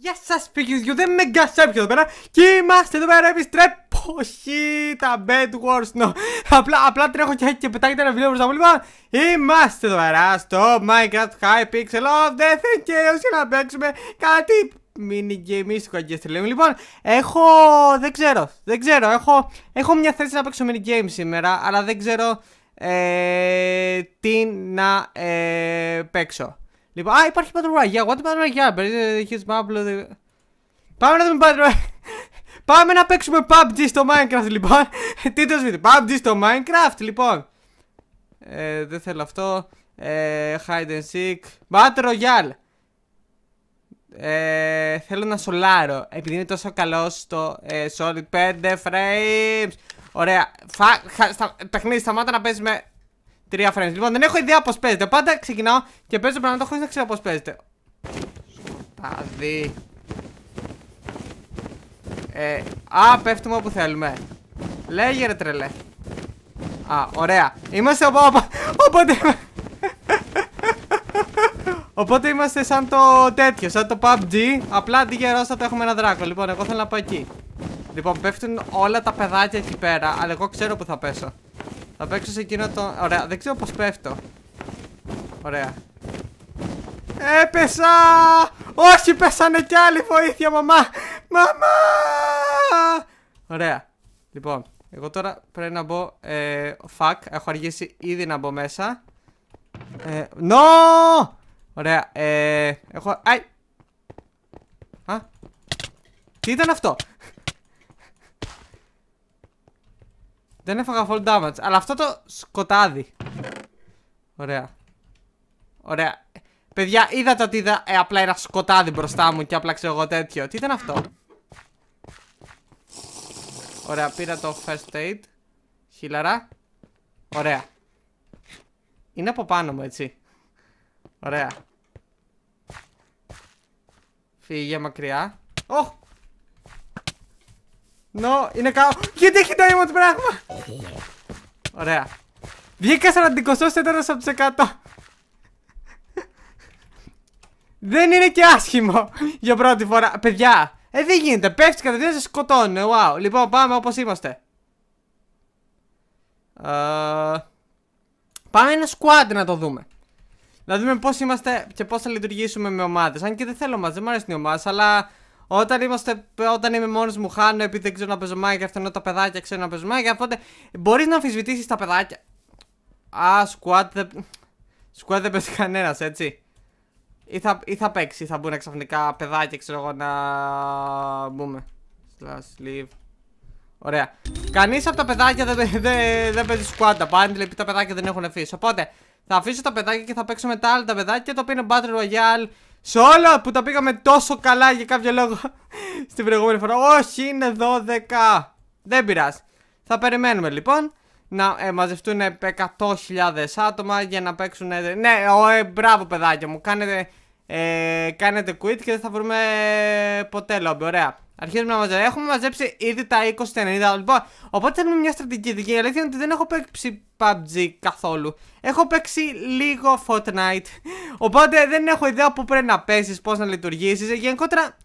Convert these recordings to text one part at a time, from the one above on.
Γεια σας σας παιγιουδιού, δεν με γκασάπιο εδώ πέρα και είμαστε εδώ πέρα επιστρέφω. όχι τα Bed Wars no. απλά, απλά τρέχω και, και πετάγεται ένα βιβλίο μπροστά τα λοιπόν. Είμαστε εδώ πέρα στο Minecraft High Pixel of Death και όσοι να παίξουμε κάτι μην minigameίστικο και λέμε Λοιπόν, έχω, δεν ξέρω, δεν ξέρω, έχω, έχω μια θέση να παίξω minigame σήμερα αλλά δεν ξέρω ε, τι να ε, παίξω Λοιπόν, α, υπάρχει Battle Royale. What Battle Royale? Έχεις Bubble... Ε, Πάμε να δούμε Battle Royale. Πάμε να παίξουμε PUBG στο Minecraft, λοιπόν. Τι το βίντεο. PUBG στο Minecraft, λοιπόν. Ε, δεν θέλω αυτό. Ε, hide and seek. Battle Royale. Ε, θέλω να σολάρω. Επειδή είναι τόσο καλός στο ε, Solid 5 frames. Ωραία. Φα, χα, στα, σταμάτα να παίζεις με Τρία frames. Λοιπόν, δεν έχω ιδέα πώς παίζεται. Πάντα ξεκινάω και παίζω πράγματα χωρίς να ξέρω πώς παίζεται. Σκοτάδι. Ε, α, πέφτουμε όπου θέλουμε. Λέγε ρε τρελέ. Α, ωραία. Είμαστε οπα Οπότε. οπότε. Οπότε είμαστε σαν το τέτοιο, σαν το PUBG. Απλά αντί για ρόστα το έχουμε ένα δράκο. Λοιπόν, εγώ θέλω να πάω εκεί. Λοιπόν, πέφτουν όλα τα παιδάκια εκεί πέρα, αλλά εγώ ξέρω που θα πέσω. Θα παίξω σε εκείνο το... Ωραία, δεν ξέρω πως πέφτω Ωραία ε, Έπεσα! Όχι, πέσανε κι άλλη βοήθεια μαμά! Μαμά! Ωραία. Λοιπόν, εγώ τώρα πρέπει να μπω. Ε, fuck, έχω αργήσει ήδη να μπω μέσα. Ε, no! Ωραία. Ε, έχω. Αϊ! Α! Τι ήταν αυτό! Δεν έφαγα full damage, αλλά αυτό το σκοτάδι. Ωραία. Ωραία. Παιδιά, είδατε ότι είδα ε, απλά ένα σκοτάδι μπροστά μου και απλά ξέρω εγώ τέτοιο. Τι ήταν αυτό. Ωραία, πήρα το first aid. Χίλαρα. Ωραία. Είναι από πάνω μου, έτσι. Ωραία. Φύγε μακριά. Ωχ! No, είναι καλό. Γιατί έχει το πράγμα. Ωραία. Βγήκα 44 από τους 100. Δεν είναι και άσχημο για πρώτη φορά. Παιδιά, ε, δεν γίνεται. Πέφτεις τη σε σκοτώνει. Wow. Λοιπόν, πάμε όπως είμαστε. Uh, πάμε ένα squad να το δούμε. Να δούμε πώς είμαστε και πώς θα λειτουργήσουμε με ομάδες. Αν και δεν θέλω μαζί, δεν μου αρέσει οι ομάδες, αλλά όταν, είμαστε, όταν είμαι μόνος μου, χάνω επειδή δεν ξέρω να παίζω μάγια. Αυτό είναι τα παιδάκια, ξέρω να παίζω μάγια. Οπότε μπορείς να αμφισβητήσεις τα παιδάκια. Α, σκουάτ δεν. δεν παίζει κανένας, έτσι. Ή θα, ή θα παίξει, ή θα μπουν ξαφνικά παιδάκια, ξέρω εγώ να. Μπούμε. Slash leave. Ωραία. Κανείς από τα παιδάκια δεν, δεν, δεν παίζει σκουάτ Απάντηλε, επειδή τα παιδάκια δεν έχουν αφήσει. Οπότε θα αφήσω τα παιδάκια και θα παίξω μετά άλλα τα παιδάκια το οποίο είναι Battle Royale σε όλα που τα πήγαμε τόσο καλά για κάποιο λόγο στην προηγούμενη φορά. Όχι, είναι 12. Δεν πειράζει. Θα περιμένουμε λοιπόν να ε, μαζευτούν 100.000 άτομα για να παίξουν. Ε, ναι, ε, ο, ε, μπράβο παιδάκια μου. Κάνετε ε, κάνετε quit και δεν θα βρούμε ποτέ λόμπι. Ωραία. Αρχίζουμε να μαζεύουμε. Έχουμε μαζέψει ήδη τα 20-90. Λοιπόν, οπότε θέλουμε μια στρατηγική. δική η αλήθεια ότι δεν έχω παίξει PUBG καθόλου. Έχω παίξει λίγο Fortnite. Οπότε δεν έχω ιδέα που πρέπει να πέσεις, πώς να λειτουργήσεις. Γενικότερα,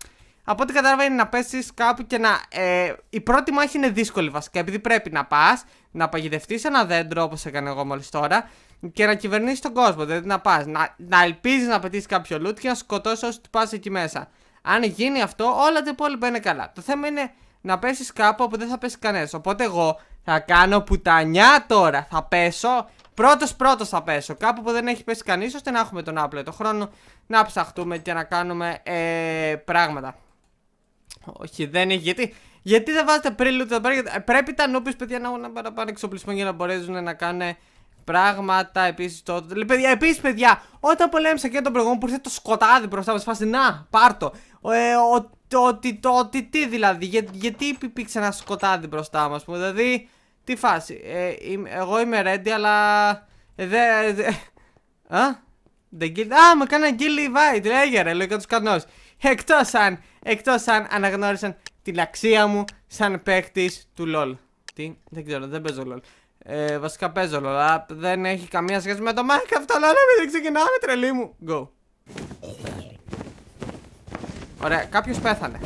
από ό,τι κατάλαβα είναι να πέσεις κάπου και να. Ε, η πρώτη μάχη είναι δύσκολη βασικά. Επειδή πρέπει να πας, να παγιδευτείς ένα δέντρο όπως έκανα εγώ μόλις τώρα και να κυβερνήσεις τον κόσμο. Δηλαδή να πας, να, να ελπίζεις να πετύσει κάποιο loot και να σκοτώσεις όσοι πας εκεί μέσα. Αν γίνει αυτό, όλα τα υπόλοιπα είναι καλά. Το θέμα είναι να πέσεις κάπου όπου δεν θα πέσει κανένας. Οπότε εγώ θα κάνω πουτανιά τώρα. Θα πέσω. Πρώτος πρώτος θα πέσω. Κάπου που δεν έχει πέσει κανείς, ώστε να έχουμε τον άπλετο χρόνο να ψαχτούμε και να κάνουμε ε, πράγματα. Όχι, δεν έχει. Γιατί, γιατί δεν βάζετε πριν loot. Ε, πρέπει τα νουπις παιδιά να έχουν παραπάνω εξοπλισμό για να μπορέσουν να κάνουν πράγματα. Επίσης το. Παιδιά, επίσης, παιδιά, όταν πολέμησα και τον προηγούμενο που ήρθε το σκοτάδι μπροστά μας, φάση να, πάρτο. Ε, το, ότι, τι δηλαδή, γιατί υπήρξε ένα σκοτάδι μπροστά μας, που Δηλαδή, τι φάση. Ε, εγώ είμαι ready, αλλά. Ε, δε, ε, δε, α? Δεν guild... Α, μου κάνανε γκίλι βάιτ, λέγε ρε, λογικά του κανόνες. εκτός αν, αν αναγνώρισαν την αξία μου σαν παίκτης του LOL. Τι, δεν ξέρω, δεν παίζω LOL. Ε, βασικά παίζω αλλά δεν έχει καμία σχέση με το Minecraft αλλά να Μην ξεκινάμε τρελή μου Go Ωραία, κάποιος πέθανε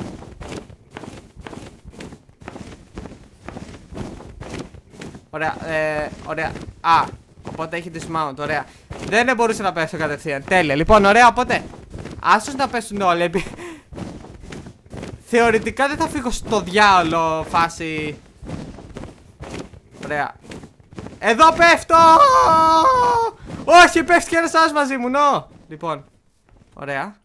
Ωραία, ε, ωραία Α, οπότε έχει dismount, ωραία Δεν μπορούσε να πέσω κατευθείαν, τέλεια Λοιπόν, ωραία, οπότε Άσως να πέσουν όλοι Θεωρητικά δεν θα φύγω στο διάολο φάση Ωραία εδώ πέφτω! Όχι, πέφτει και ένας μαζί μου, νο! Λοιπόν, ωραία.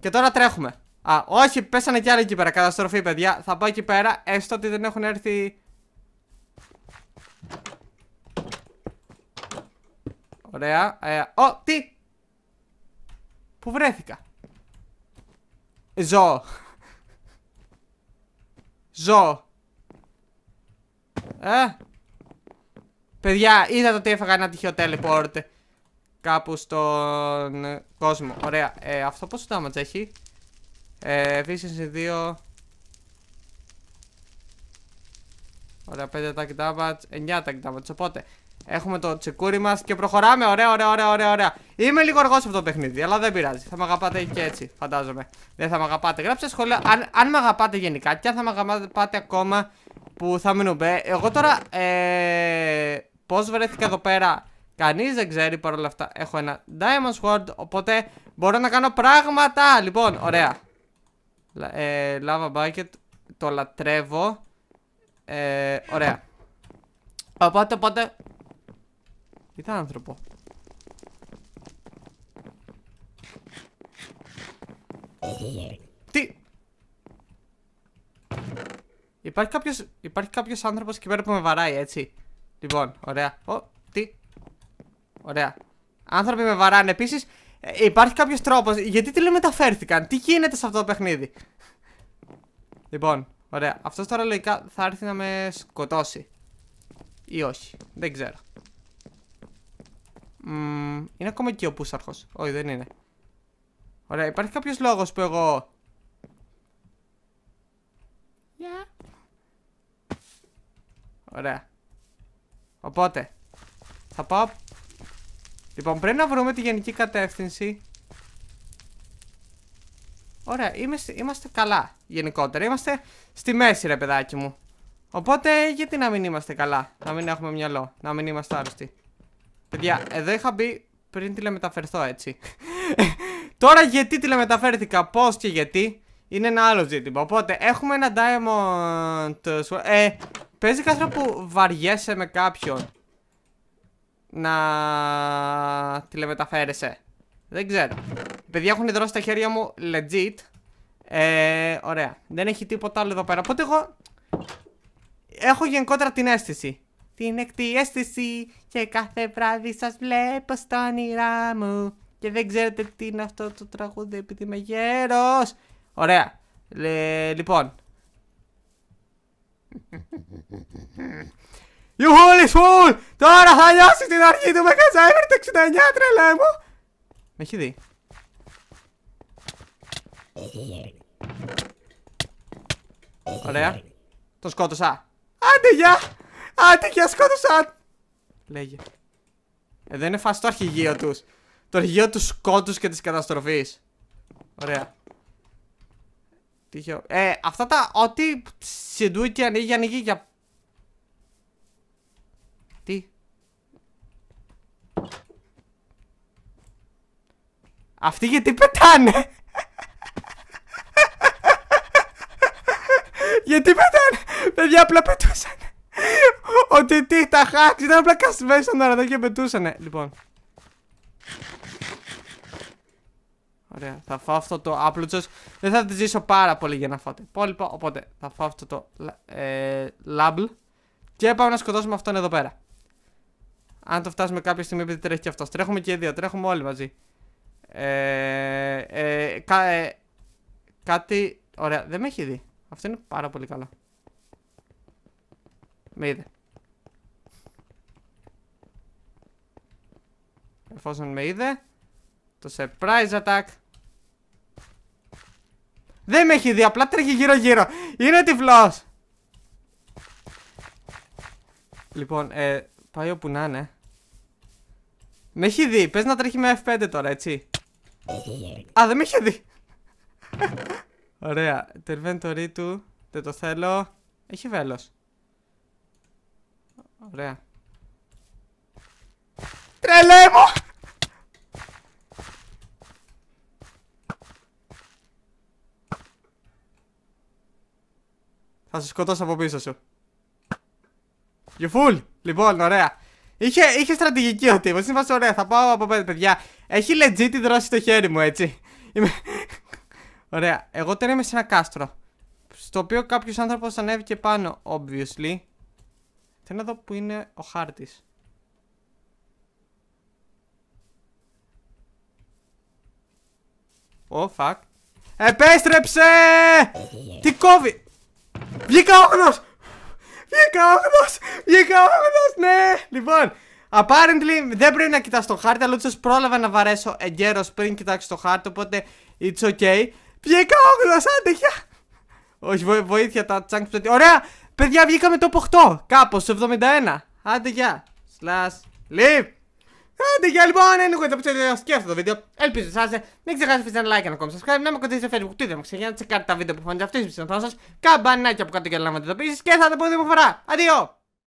Και τώρα τρέχουμε. Α, όχι, πέσανε κι άλλοι εκεί πέρα. Καταστροφή, παιδιά. Θα πάω εκεί πέρα, έστω ότι δεν έχουν έρθει. Ωραία. Ε, ο, τι! Πού βρέθηκα. Ζω. Ζω. Ε, Παιδιά, είδατε ότι έφαγα ένα τυχαίο teleport κάπου στον κόσμο. Ωραία. Ε, αυτό πόσο damage έχει. Ε, efficiency 2. Ωραία, 5 attack damage, 9 attack damage. Οπότε, έχουμε το τσεκούρι μας και προχωράμε. Ωραία, ωραία, ωραία, ωραία. ωραία. Είμαι λίγο αργός αυτό το παιχνίδι, αλλά δεν πειράζει. Θα με αγαπάτε και έτσι, φαντάζομαι. Δεν θα με αγαπάτε. Γράψτε σχόλια αν, αν με αγαπάτε γενικά και αν θα με αγαπάτε ακόμα που θα μείνουμε. Εγώ τώρα. Ε, Πώς βρέθηκα εδώ πέρα, κανείς δεν ξέρει. παρόλα αυτά, έχω ένα Diamond Sword. Οπότε μπορώ να κάνω πράγματα. Λοιπόν, ωραία. Ε, lava Bucket. Το λατρεύω. Ε, ωραία. Οπότε, οπότε. θα άνθρωπο. Τι. Υπάρχει κάποιος υπάρχει κάποιος άνθρωπος εκεί πέρα που με βαράει, έτσι. Λοιπόν, ωραία. Ω, τι. Ωραία. Άνθρωποι με βαράνε επίσης. Ε, υπάρχει κάποιος τρόπος. Γιατί μεταφέρθηκαν. Τι γίνεται σε αυτό το παιχνίδι. Λοιπόν, ωραία. Αυτός τώρα λογικά θα έρθει να με σκοτώσει. Ή όχι. Δεν ξέρω. Μ, είναι ακόμα εκεί ο Πούσαρχος. Όχι, δεν είναι. Ωραία, υπάρχει κάποιος λόγος που εγώ. Ωραία. Οπότε θα πάω Λοιπόν πρέπει να βρούμε τη γενική κατεύθυνση Ωραία είμαστε, καλά γενικότερα Είμαστε στη μέση ρε παιδάκι μου Οπότε γιατί να μην είμαστε καλά Να μην έχουμε μυαλό Να μην είμαστε άρρωστοι Παιδιά εδώ είχα μπει πριν τηλεμεταφερθώ έτσι Τώρα γιατί τηλεμεταφέρθηκα Πώς και γιατί είναι ένα άλλο ζήτημα. Οπότε έχουμε ένα diamond Ε, Παίζει κάθε που βαριέσαι με κάποιον να τηλεμεταφέρεσαι. Δεν ξέρω. παιδιά έχουν ιδρώσει τα χέρια μου legit. Ε, ωραία. Δεν έχει τίποτα άλλο εδώ πέρα. Οπότε εγώ έχω γενικότερα την αίσθηση. Την εκτή αίσθηση και κάθε βράδυ σας βλέπω στα όνειρά μου. Και δεν ξέρετε τι είναι αυτό το τραγούδι επειδή είμαι γέρος. Ωραία. λοιπόν, Ιουχούλης φουλ! Τώρα θα λιώσει την αρχή του με το 69 τρελέ μου! Με έχει δει. Ωραία. Το σκότωσα. Άντε γεια! Άντε γεια σκότωσα! Λέγε. Εδώ είναι το αρχηγείο τους. Το αρχηγείο τους σκότους και της καταστροφής. Ωραία. Τυχαίο. Ε, αυτά τα ότι συντούκι ανοίγει, ανοίγει για... Τι. Αυτοί γιατί πετάνε. γιατί πετάνε. Παιδιά απλά πετούσανε Ότι τι τα χάξι ήταν απλά κασμένα στον και πετούσανε. Λοιπόν. Ωραία, θα φάω αυτό το άπλουτσος Δεν θα τη ζήσω πάρα πολύ για να φάω υπόλοιπο Οπότε θα φάω αυτό το ε, λάμπλ Και πάμε να σκοτώσουμε αυτόν εδώ πέρα Αν το φτάσουμε κάποια στιγμή επειδή τρέχει και αυτός Τρέχουμε και οι δύο, τρέχουμε όλοι μαζί ε, ε, ε Κάτι, ωραία, δεν με έχει δει Αυτό είναι πάρα πολύ καλό Με είδε Εφόσον με είδε το surprise attack. Δεν με έχει δει, απλά τρέχει γύρω γύρω. Είναι τυφλός. Λοιπόν, ε, πάει όπου να είναι. Με έχει δει, πες να τρέχει με F5 τώρα, έτσι. Α, δεν με έχει δει. Ωραία, Τερβέντορή inventory του, δεν το θέλω. Έχει βέλος. Ωραία. ΤΡΕΛΕΜΟ μου! Θα σε σκοτώσω από πίσω σου. You fool! Λοιπόν, ωραία. Είχε, είχε στρατηγική ο τύπος. Είμαστε ωραία. Θα πάω από πέντε παιδιά. Έχει legit δρόση το χέρι μου, έτσι. ωραία. Εγώ τώρα είμαι σε ένα κάστρο. Στο οποίο κάποιος άνθρωπος ανέβηκε πάνω, obviously. Θέλω να δω που είναι ο χάρτης. Oh fuck. Επέστρεψε! Τι κόβει! Βγήκα όγνος! Βγήκα όγνος! Βγήκα όγνος! Ναι! Λοιπόν, apparently δεν πρέπει να κοιτάς το χάρτη, αλλά ούτως πρόλαβα να βαρέσω εγκαίρος πριν κοιτάξω το χάρτη, οπότε it's ok Βγήκα όγνος, άντε, για! Όχι, βοήθεια τα τσάνκ που Ωραία! Παιδιά, βγήκαμε το 8, κάπως, 71. Άντε, για! Slash. Leave. Άντε για λοιπόν, anyway, το και αυτό το βίντεο. Ελπίζω σας, ε, μην ξεχάσετε να like ένα ακόμα subscribe, να με κοντήσετε στο facebook, twitter μου Να τσεκάρτε τα βίντεο που φαίνεται αυτή τη στιγμή. σας, καμπανάκι από κάτω και να λάβετε ειδοποιήσεις και θα τα πω την φορά. Αντίο!